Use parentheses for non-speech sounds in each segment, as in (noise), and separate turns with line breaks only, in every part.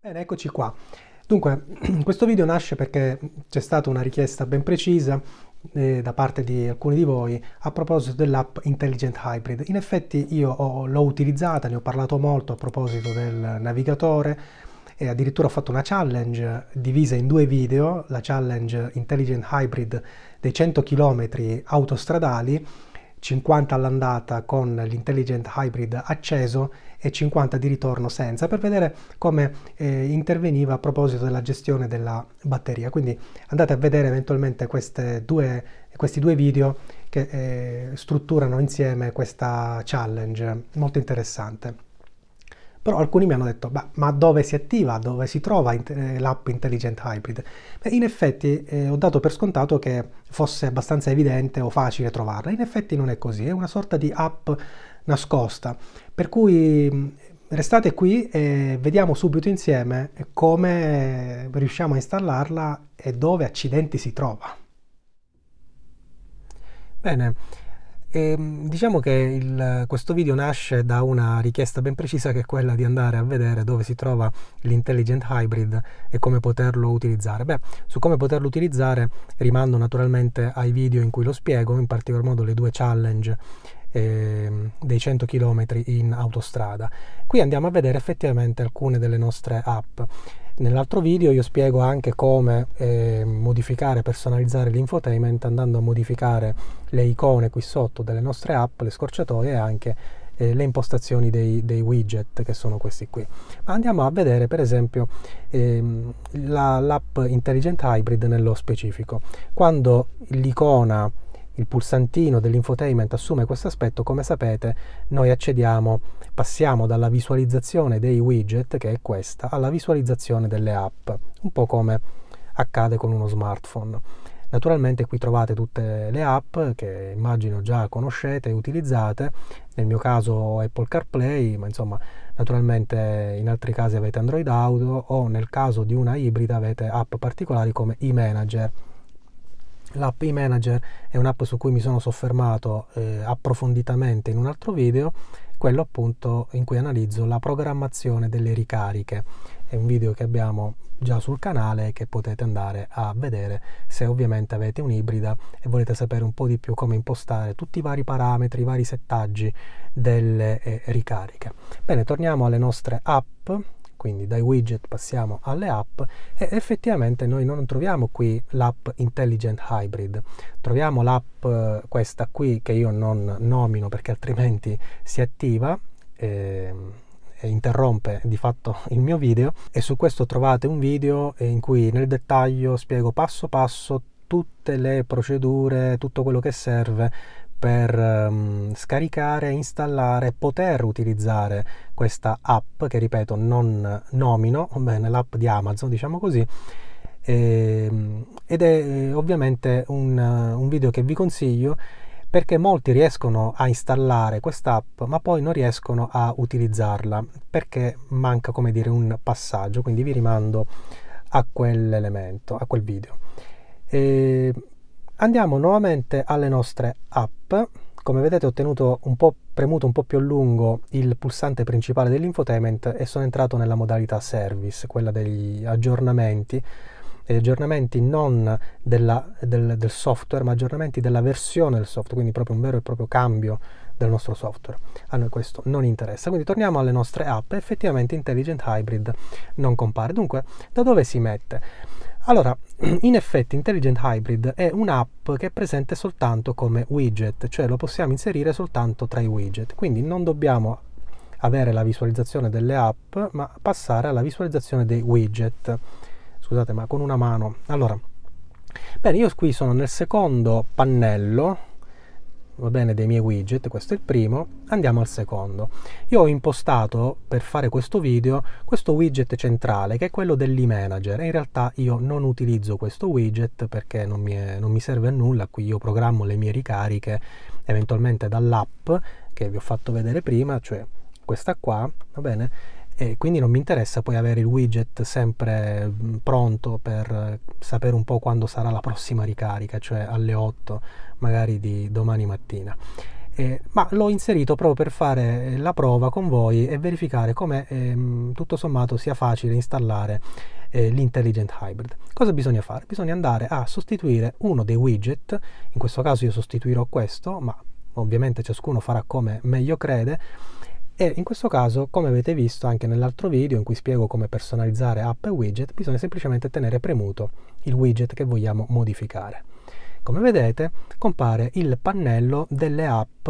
Bene, eccoci qua. Dunque, (clears throat) questo video nasce perché c'è stata una richiesta ben precisa eh, da parte di alcuni di voi a proposito dell'app Intelligent Hybrid. In effetti io l'ho utilizzata, ne ho parlato molto a proposito del navigatore e addirittura ho fatto una challenge divisa in due video, la challenge Intelligent Hybrid dei 100 km autostradali, 50 all'andata con l'intelligent hybrid acceso e 50 di ritorno senza per vedere come eh, interveniva a proposito della gestione della batteria quindi andate a vedere eventualmente due, questi due video che eh, strutturano insieme questa challenge molto interessante però alcuni mi hanno detto, beh, ma dove si attiva, dove si trova eh, l'app Intelligent Hybrid? Beh, in effetti eh, ho dato per scontato che fosse abbastanza evidente o facile trovarla. In effetti non è così, è una sorta di app nascosta. Per cui restate qui e vediamo subito insieme come riusciamo a installarla e dove accidenti si trova. Bene. E, ehm, diciamo che il, questo video nasce da una richiesta ben precisa che è quella di andare a vedere dove si trova l'intelligent hybrid e come poterlo utilizzare. Beh, su come poterlo utilizzare rimando naturalmente ai video in cui lo spiego, in particolar modo le due challenge eh, dei 100 km in autostrada. Qui andiamo a vedere effettivamente alcune delle nostre app. Nell'altro video io spiego anche come eh, modificare e personalizzare l'infotainment andando a modificare le icone qui sotto delle nostre app, le scorciatoie e anche eh, le impostazioni dei, dei, widget che sono questi qui. Ma andiamo a vedere per esempio ehm, l'app Intelligent Hybrid nello specifico. Quando l'icona il pulsantino dell'infotainment assume questo aspetto, come sapete noi accediamo, passiamo dalla visualizzazione dei widget, che è questa, alla visualizzazione delle app, un po' come accade con uno smartphone. Naturalmente qui trovate tutte le app che immagino già conoscete e utilizzate, nel mio caso Apple CarPlay, ma insomma naturalmente in altri casi avete Android Auto o nel caso di una ibrida avete app particolari come iManager. E L'app e è un'app su cui mi sono soffermato eh, approfonditamente in un altro video, quello appunto in cui analizzo la programmazione delle ricariche. È un video che abbiamo già sul canale che potete andare a vedere se ovviamente avete un'ibrida e volete sapere un po' di più come impostare tutti i vari parametri, i vari settaggi delle eh, ricariche. Bene, torniamo alle nostre app quindi dai widget passiamo alle app e effettivamente noi non troviamo qui l'app Intelligent Hybrid, troviamo l'app eh, questa qui che io non nomino perché altrimenti si attiva. Ehm, e interrompe di fatto (laughs) il mio video e su questo trovate un video in cui nel dettaglio spiego passo passo tutte le procedure, tutto quello che serve per um, scaricare, installare, poter utilizzare questa app che ripeto non nomino, bene, l'app di Amazon diciamo così, e, ehm, ed è eh, ovviamente un, un video che vi consiglio perché molti riescono a installare questa app ma poi non riescono a utilizzarla perché manca come dire un passaggio quindi vi rimando a quell'elemento a quel video e ehm, Andiamo nuovamente alle nostre app. Come vedete ho tenuto un po' premuto un po' più a lungo il pulsante principale dell'infotainment e sono entrato nella modalità service, quella degli aggiornamenti aggiornamenti non della, del, del, software, ma aggiornamenti della versione del software, quindi proprio un vero e proprio cambio del nostro software. A noi questo non interessa. Quindi torniamo alle nostre app, effettivamente Intelligent Hybrid non compare. Dunque, da dove si mette? Allora, (clears throat) in effetti Intelligent Hybrid è un'app che è presente soltanto come widget, cioè lo possiamo inserire soltanto tra i widget, quindi non dobbiamo avere la visualizzazione delle app, ma passare alla visualizzazione dei widget. Scusate, ma con una mano. Allora, bene, io qui sono nel secondo pannello va bene, dei miei widget, questo è il primo, andiamo al secondo. Io ho impostato per fare questo video questo widget centrale che è quello dell'e-manager, in realtà io non utilizzo questo widget perché non mi, è, non mi serve a nulla, qui io programmo le mie ricariche eventualmente dall'app che vi ho fatto vedere prima, cioè questa qua, va bene? e quindi non mi interessa poi avere il widget sempre mm, pronto per eh, sapere un po' quando sarà la prossima ricarica, cioè alle 8 magari di domani mattina. Eh, ma l'ho inserito proprio per fare eh, la prova con voi e verificare come ehm, tutto sommato sia facile installare eh, l'intelligent hybrid. Cosa bisogna fare? Bisogna andare a sostituire uno dei widget, in questo caso io sostituirò questo, ma ovviamente ciascuno farà come meglio crede, e in questo caso, come avete visto anche nell'altro video in cui spiego come personalizzare app e widget, bisogna semplicemente tenere premuto il widget che vogliamo modificare. Come vedete compare il pannello delle app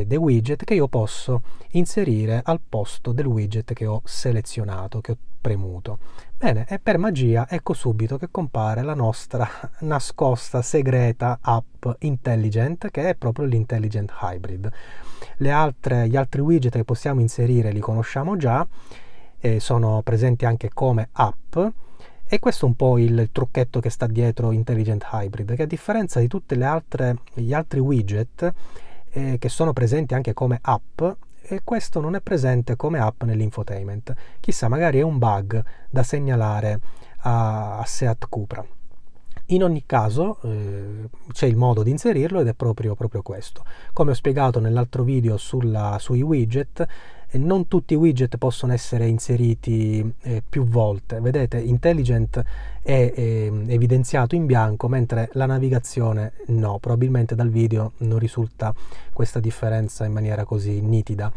eh, dei widget che io posso inserire al posto del widget che ho selezionato, che ho premuto. Bene, e per magia ecco subito che compare la nostra (laughs) nascosta, segreta app intelligent, che è proprio l'intelligent hybrid. Altre, gli altri widget che possiamo inserire li conosciamo già, eh, sono presenti anche come app, e questo è un po' il trucchetto che sta dietro Intelligent Hybrid, che a differenza di tutti gli altri widget eh, che sono presenti anche come app e questo non è presente come app nell'infotainment. Chissà, magari è un bug da segnalare a, a Seat Cupra. In ogni caso eh, c'è il modo di inserirlo ed è proprio, proprio questo. Come ho spiegato nell'altro video sulla, sui widget, non tutti i widget possono essere inseriti eh, più volte. Vedete, intelligent è eh, evidenziato in bianco, mentre la navigazione no. Probabilmente dal video non risulta questa differenza in maniera così nitida.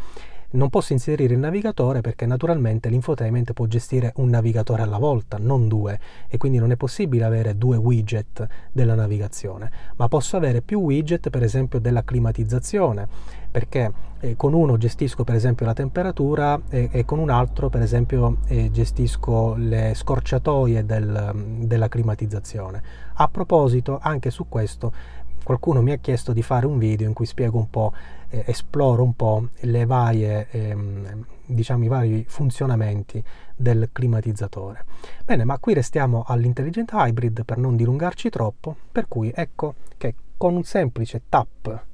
Non posso inserire il navigatore perché naturalmente l'infotainment può gestire un navigatore alla volta, non due, e quindi non è possibile avere due widget della navigazione, ma posso avere più widget per esempio della climatizzazione, perché eh, con uno gestisco per esempio la temperatura e, e con un altro per esempio eh, gestisco le scorciatoie del, della climatizzazione. A proposito, anche su questo qualcuno mi ha chiesto di fare un video in cui spiego un po', eh, esploro un po' le varie, ehm, diciamo, i vari funzionamenti del climatizzatore. Bene, ma qui restiamo all'intelligent hybrid per non dilungarci troppo, per cui ecco che con un semplice tap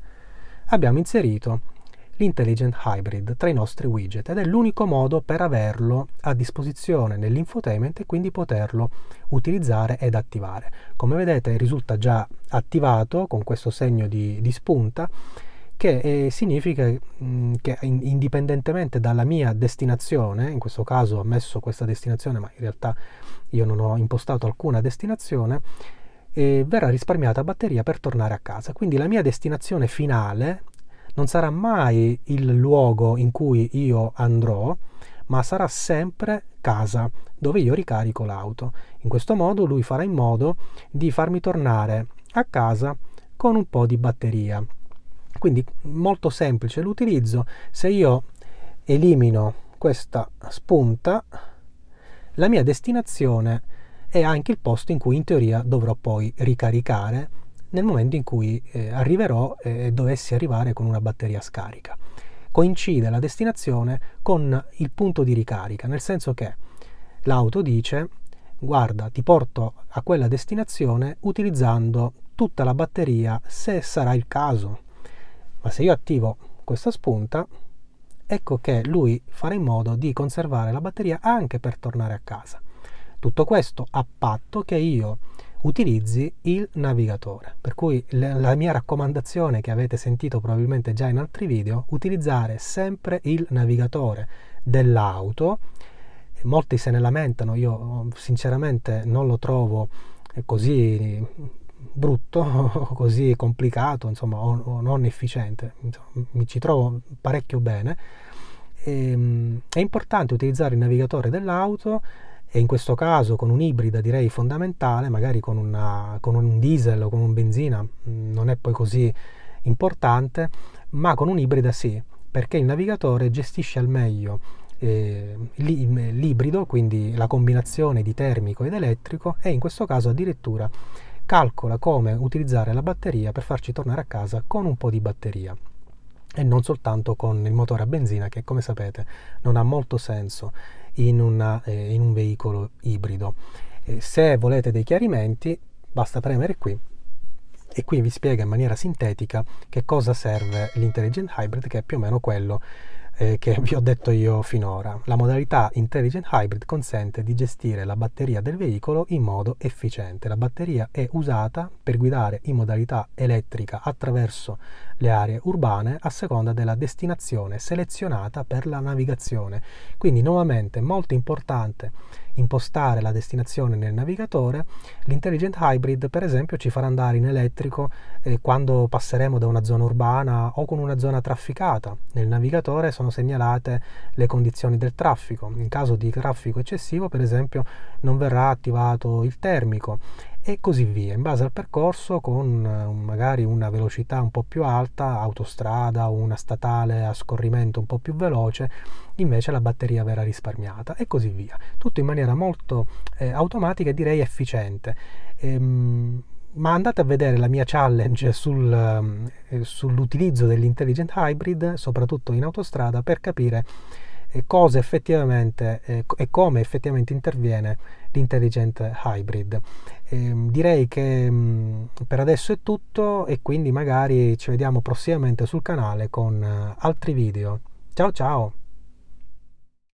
abbiamo inserito l'intelligent hybrid tra i nostri widget ed è l'unico modo per averlo a disposizione nell'infotainment e quindi poterlo utilizzare ed attivare. Come vedete risulta già attivato con questo segno di, di spunta che eh, significa mh, mm, che in, indipendentemente dalla mia destinazione, in questo caso ho messo questa destinazione ma in realtà io non ho impostato alcuna destinazione, eh, verrà risparmiata batteria per tornare a casa. Quindi la mia destinazione finale non sarà mai il luogo in cui io andrò, ma sarà sempre casa dove io ricarico l'auto. In questo modo lui farà in modo di farmi tornare a casa con un po' di batteria. Quindi molto semplice l'utilizzo. Se io elimino questa spunta, la mia destinazione è anche il posto in cui in teoria dovrò poi ricaricare nel momento in cui eh, arriverò eh, e eh, dovessi arrivare con una batteria scarica. Coincide la destinazione con il punto di ricarica, nel senso che l'auto dice guarda ti porto a quella destinazione utilizzando tutta la batteria se sarà il caso. Ma se io attivo questa spunta, ecco che lui farà in modo di conservare la batteria anche per tornare a casa. Tutto questo a patto che io utilizzi il navigatore. Per cui la mia raccomandazione che avete sentito probabilmente già in altri video, utilizzare sempre il navigatore dell'auto. Molti se ne lamentano, io sinceramente non lo trovo eh, così brutto, (laughs) così complicato, insomma, o non efficiente. Mi ci trovo parecchio bene ehm, è importante utilizzare il navigatore dell'auto e in questo caso con un'ibrida direi fondamentale, magari con, una, con un diesel o con un benzina mm, non è poi così importante, ma con un'ibrida sì, perché il navigatore gestisce al meglio eh, l'ibrido, quindi la combinazione di termico ed elettrico e in questo caso addirittura calcola come utilizzare la batteria per farci tornare a casa con un po' di batteria e non soltanto con il motore a benzina che come sapete non ha molto senso in, una, eh, in un veicolo ibrido. Eh, se volete dei chiarimenti basta premere qui e qui vi spiega in maniera sintetica che cosa serve l'intelligent hybrid che è più o meno quello eh, che vi ho detto io finora. La modalità intelligent hybrid consente di gestire la batteria del veicolo in modo efficiente. La batteria è usata per guidare in modalità elettrica attraverso le aree urbane a seconda della destinazione selezionata per la navigazione. Quindi nuovamente molto importante impostare la destinazione nel navigatore. L'intelligent hybrid per esempio ci farà andare in elettrico eh, quando passeremo da una zona urbana o con una zona trafficata. Nel navigatore sono segnalate le condizioni del traffico. In caso di traffico eccessivo per esempio non verrà attivato il termico e così via, in base al percorso con eh, magari una velocità un po' più alta, autostrada o una statale a scorrimento un po' più veloce, invece la batteria verrà risparmiata e così via. Tutto in maniera molto eh, automatica e direi efficiente. Ehm, ma andate a vedere la mia challenge sul, ehm, eh, sull'utilizzo dell'intelligent hybrid, soprattutto in autostrada, per capire cose effettivamente e come effettivamente interviene l'intelligent hybrid. Ehm, direi che mm, per adesso è tutto e quindi magari ci vediamo prossimamente sul canale con eh, altri video. Ciao ciao!